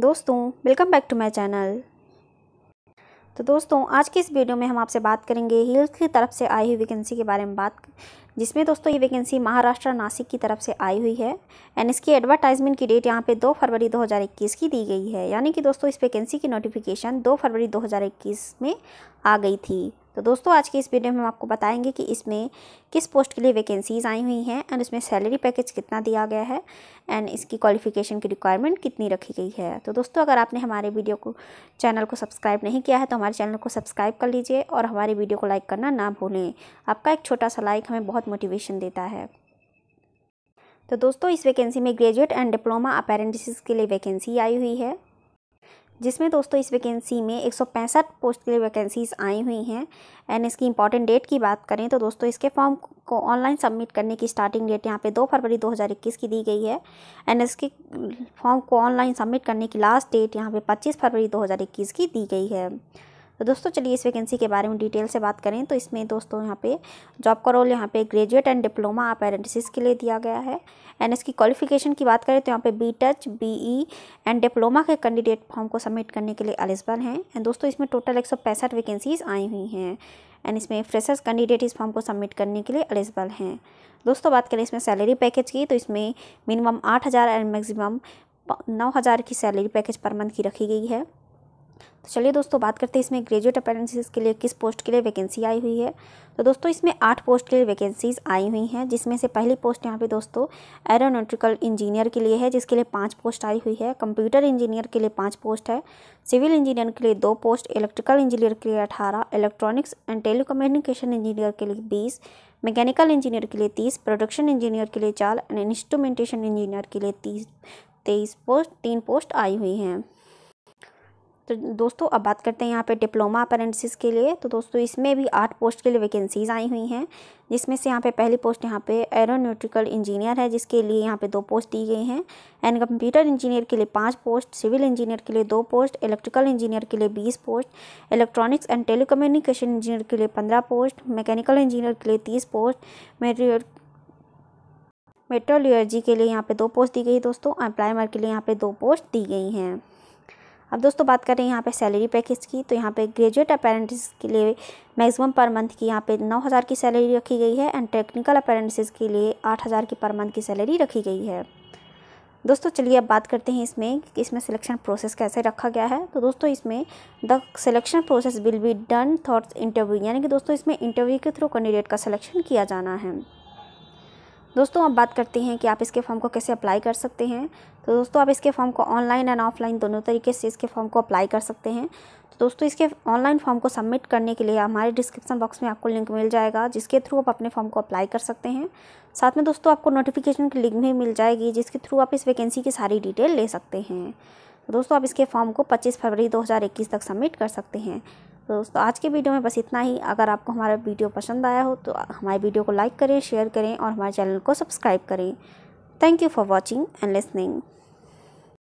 दोस्तों welcome back to my channel तो दोस्तों आज के इस वीडियो में हम आपसे बात करेंगे हिल्स की तरफ से आई हुई वैकेंसी के बारे में बात जिसमें दोस्तों ये वैकेंसी महाराष्ट्र नासिक की तरफ से आई हुई है एंड इसकी एडवर्टाइजमेंट की डेट यहाँ पे 2 फरवरी 2021 की दी गई है यानी कि दोस्तों इस वैकेंसी की नोटिफिकेशन 2 फरवरी 2021 में आ गई थी तो दोस्तों आज की इस वीडियो में हम आपको बताएंगे कि इसमें किस पोस्ट के लिए वैकेंसीज़ आई हुई हैं एंड इसमें सैलरी पैकेज कितना दिया गया है एंड इसकी क्वालिफिकेशन की रिक्वायरमेंट कितनी रखी गई है तो दोस्तों अगर आपने हमारे वीडियो को चैनल को सब्सक्राइब नहीं किया है तो हमारे चैनल को सब्सक्राइब कर लीजिए और हमारे वीडियो को लाइक करना ना भूलें आपका एक छोटा सा लाइक हमें बहुत मोटिवेशन देता है तो दोस्तों इस वैकेंसी में ग्रेजुएट एंड डिप्लोमा अपेरेंटिस के लिए वैकेंसी आई हुई है जिसमें दोस्तों इस वैकेंसी में एक पोस्ट के लिए वैकेंसीज़ आई हुई हैं एंड इसकी इंपॉर्टेंट डेट की बात करें तो दोस्तों इसके फॉर्म को ऑनलाइन सबमिट करने की स्टार्टिंग डेट यहाँ पे दो फरवरी 2021 की दी गई है एंड इसके फॉर्म को ऑनलाइन सबमिट करने की लास्ट डेट यहाँ पे 25 फरवरी 2021 की दी गई है तो दोस्तों चलिए इस वैकेंसी के बारे में डिटेल से बात करें तो इसमें दोस्तों यहाँ पे जॉब का रोल यहाँ पे ग्रेजुएट एंड डिप्लोमा आप एनालिसिस के लिए दिया गया है एंड इसकी क्वालिफिकेशन की बात करें तो यहाँ पे B tech B E and diploma के कैंडिडेट फॉर्म को सबमिट करने के लिए एलिजिबल हैं एंड दोस्तों इसमें टोटल एक सौ पैंसठ वैकेंसीज आई हुई हैं एंड इसमें फ्रेशर्स कैंडिडेट इस फॉर्म को सबमिट करने के लिए एलिजिबल हैं दोस्तों बात करें इसमें सैलरी पैकेज की तो इसमें मिनिमम आठ हज़ार एंड मैक्सिमम नौ हज़ार की सैलरी पैकेज पर मंथ की रखी गई है तो चलिए दोस्तों बात करते हैं इसमें ग्रेजुएट अप्रेंटिस के लिए किस पोस्ट के लिए वैकेंसी आई हुई है तो दोस्तों इसमें आठ पोस्ट के लिए वैकेंसीज आई हुई हैं जिसमें से पहली पोस्ट यहाँ पे दोस्तों एरोनोटिकल इंजीनियर के लिए है जिसके लिए पाँच पोस्ट आई हुई है कंप्यूटर इंजीनियर के लिए पाँच पोस्ट है सिविल इंजीनियर के लिए दो पोस्ट इलेक्ट्रिकल इंजीनियर के लिए अठारह इलेक्ट्रॉनिक्स एंड टेलीकम्युनिकेशन इंजीनियर के लिए बीस मैकेनिकल इंजीनियर के लिए तीस प्रोडक्शन इंजीनियर के लिए चार एंड इंस्ट्रूमेंटेशन इंजीनियर के लिए तीस तेईस पोस्ट तीन पोस्ट आई हुई हैं तो दोस्तों अब बात करते हैं यहाँ पे डिप्लोमा अप्रेंटिस के लिए तो दोस्तों इसमें भी आठ पोस्ट के लिए वैकेंसीज आई हुई हैं जिसमें से यहाँ पे पहली पोस्ट यहाँ पे एरोनोटिकल इंजीनियर है जिसके लिए यहाँ पे दो पोस्ट दी गई हैं एंड कंप्यूटर इंजीनियर के लिए पाँच पोस्ट सिविल इंजीनियर के लिए दो पोस्ट इलेक्ट्रिकल इंजीनियर के लिए बीस post electronics and tele engineer के लिए पंद्रह पोस्ट मैकेनिकल इंजीनियर के लिए तीस पोस्ट मेटेरियल मेट्रोलियर्जी के लिए यहाँ पर दो पोस्ट दी गई दोस्तों एंड के लिए यहाँ पर दो पोस्ट दी गई हैं अब दोस्तों बात करें यहाँ पे सैलरी पैकेज की तो यहाँ पे ग्रेजुएट अपेरेंटिस के लिए मैक्सिमम पर मंथ की यहाँ पे नौ हज़ार की सैलरी रखी गई है एंड टेक्निकल अपेरेंटिस के लिए आठ हज़ार की पर मंथ की सैलरी रखी गई है दोस्तों चलिए अब बात करते हैं इसमें कि इसमें सिलेक्शन प्रोसेस कैसे रखा गया है तो दोस्तों इसमें the selection process will be done thoughts interview यानी कि दोस्तों इसमें इंटरव्यू के थ्रू कैंडिडेट का सिलेक्शन किया जाना है दोस्तों अब बात करते हैं कि आप इसके फॉर्म को कैसे अप्लाई कर सकते हैं तो दोस्तों आप इसके फॉर्म को ऑनलाइन एंड ऑफलाइन दोनों तरीके से इसके फॉर्म को अप्लाई कर सकते हैं तो दोस्तों इसके ऑनलाइन फॉर्म को सबमिट करने के लिए हमारे डिस्क्रिप्शन बॉक्स में आपको लिंक मिल जाएगा जिसके थ्रू आप अपने फॉर्म को अप्लाई कर सकते हैं साथ में दोस्तों आपको नोटिफिकेशन की लिंक भी मिल जाएगी जिसके थ्रू आप इस वैकेंसी की सारी डिटेल ले सकते हैं दोस्तों आप इसके फॉर्म को पच्चीस फरवरी दो तक सबमिट कर सकते हैं तो दोस्तों आज के वीडियो में बस इतना ही अगर आपको हमारा वीडियो पसंद आया हो तो हमारे वीडियो को लाइक करें शेयर करें और हमारे चैनल को सब्सक्राइब करें thank you for watching and listening